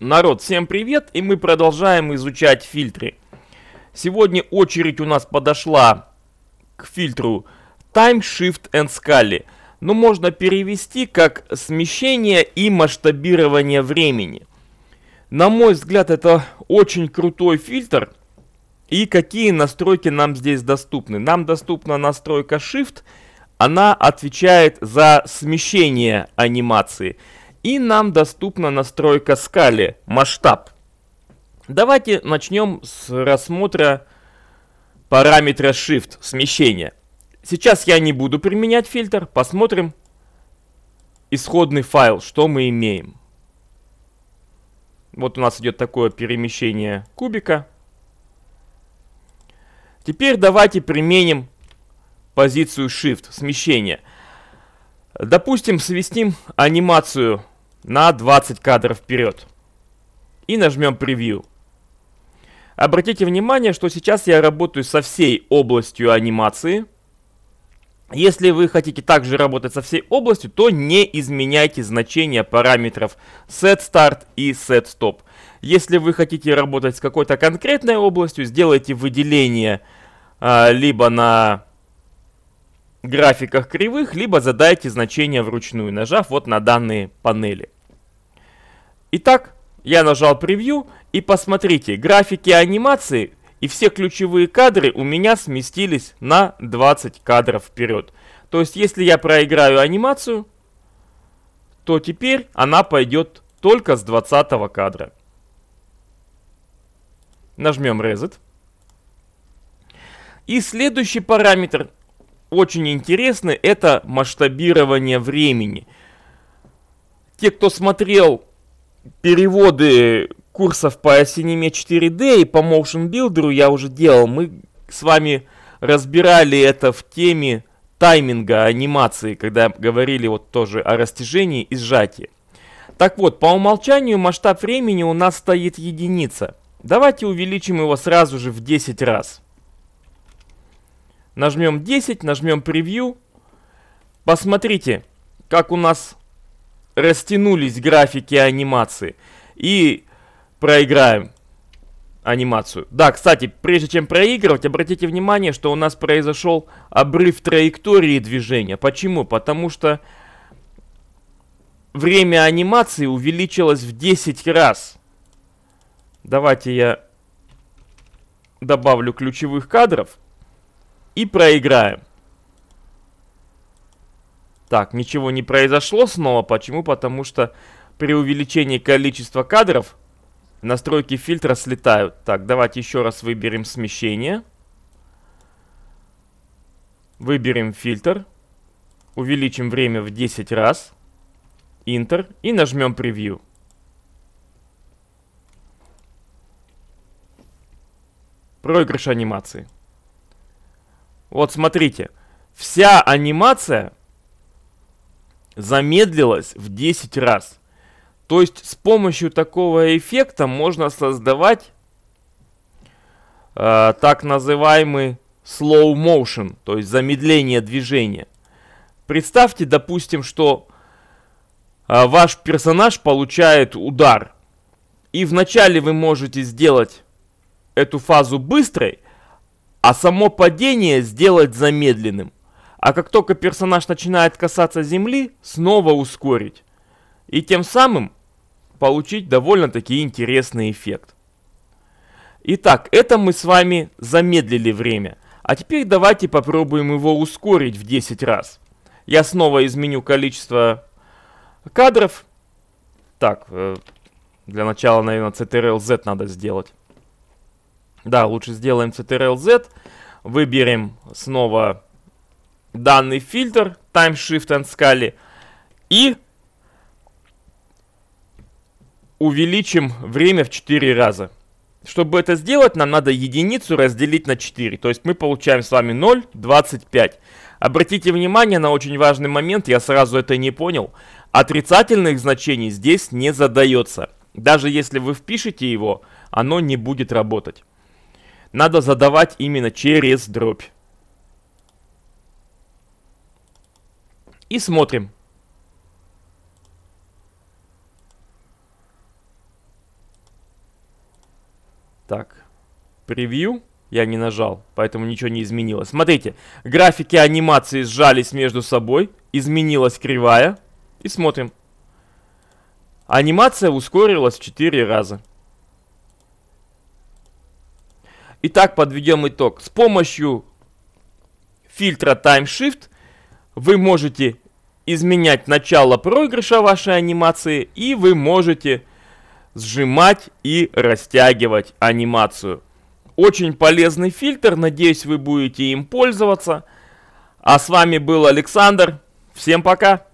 Народ, всем привет, и мы продолжаем изучать фильтры. Сегодня очередь у нас подошла к фильтру Time Shift and Scale, Но ну, можно перевести как смещение и масштабирование времени. На мой взгляд, это очень крутой фильтр. И какие настройки нам здесь доступны? Нам доступна настройка Shift. Она отвечает за смещение анимации и нам доступна настройка скали, масштаб. Давайте начнем с рассмотра параметра Shift, смещение. Сейчас я не буду применять фильтр, посмотрим исходный файл, что мы имеем. Вот у нас идет такое перемещение кубика. Теперь давайте применим позицию Shift, смещение. Допустим, свистим анимацию на 20 кадров вперед. И нажмем превью. Обратите внимание, что сейчас я работаю со всей областью анимации. Если вы хотите также работать со всей областью, то не изменяйте значения параметров setStart и setStop. Если вы хотите работать с какой-то конкретной областью, сделайте выделение а, либо на графиках кривых, либо задайте значение вручную, нажав вот на данные панели. Итак, я нажал превью и посмотрите, графики анимации и все ключевые кадры у меня сместились на 20 кадров вперед. То есть, если я проиграю анимацию, то теперь она пойдет только с 20 кадра. Нажмем Reset. И следующий параметр очень интересны, это масштабирование времени. Те, кто смотрел переводы курсов по Cinema 4D и по Motion Builder я уже делал, мы с вами разбирали это в теме тайминга анимации, когда говорили вот тоже о растяжении и сжатии. Так вот, по умолчанию масштаб времени у нас стоит единица. Давайте увеличим его сразу же в 10 раз. Нажмем 10, нажмем превью. Посмотрите, как у нас растянулись графики анимации. И проиграем анимацию. Да, кстати, прежде чем проигрывать, обратите внимание, что у нас произошел обрыв траектории движения. Почему? Потому что время анимации увеличилось в 10 раз. Давайте я добавлю ключевых кадров и проиграем. Так, ничего не произошло снова. Почему? Потому что при увеличении количества кадров настройки фильтра слетают. Так, давайте еще раз выберем смещение. Выберем фильтр. Увеличим время в 10 раз. Интер. И нажмем превью. Проигрыш анимации. Вот смотрите, вся анимация замедлилась в 10 раз. То есть с помощью такого эффекта можно создавать э, так называемый slow motion, то есть замедление движения. Представьте, допустим, что э, ваш персонаж получает удар. И вначале вы можете сделать эту фазу быстрой, а само падение сделать замедленным. А как только персонаж начинает касаться земли, снова ускорить. И тем самым получить довольно-таки интересный эффект. Итак, это мы с вами замедлили время. А теперь давайте попробуем его ускорить в 10 раз. Я снова изменю количество кадров. Так, э, для начала, наверное, CTRL-Z надо сделать. Да, лучше сделаем CTRL-Z. Выберем снова данный фильтр Time Shift and Scale и увеличим время в 4 раза. Чтобы это сделать, нам надо единицу разделить на 4. То есть мы получаем с вами 0,25. Обратите внимание на очень важный момент, я сразу это не понял. Отрицательных значений здесь не задается. Даже если вы впишете его, оно не будет работать надо задавать именно через дробь. И смотрим. Так, превью я не нажал, поэтому ничего не изменилось. Смотрите, графики анимации сжались между собой, изменилась кривая. И смотрим. Анимация ускорилась в 4 раза. Итак, подведем итог. С помощью фильтра Time Shift вы можете изменять начало проигрыша вашей анимации и вы можете сжимать и растягивать анимацию. Очень полезный фильтр, надеюсь вы будете им пользоваться. А с вами был Александр, всем пока!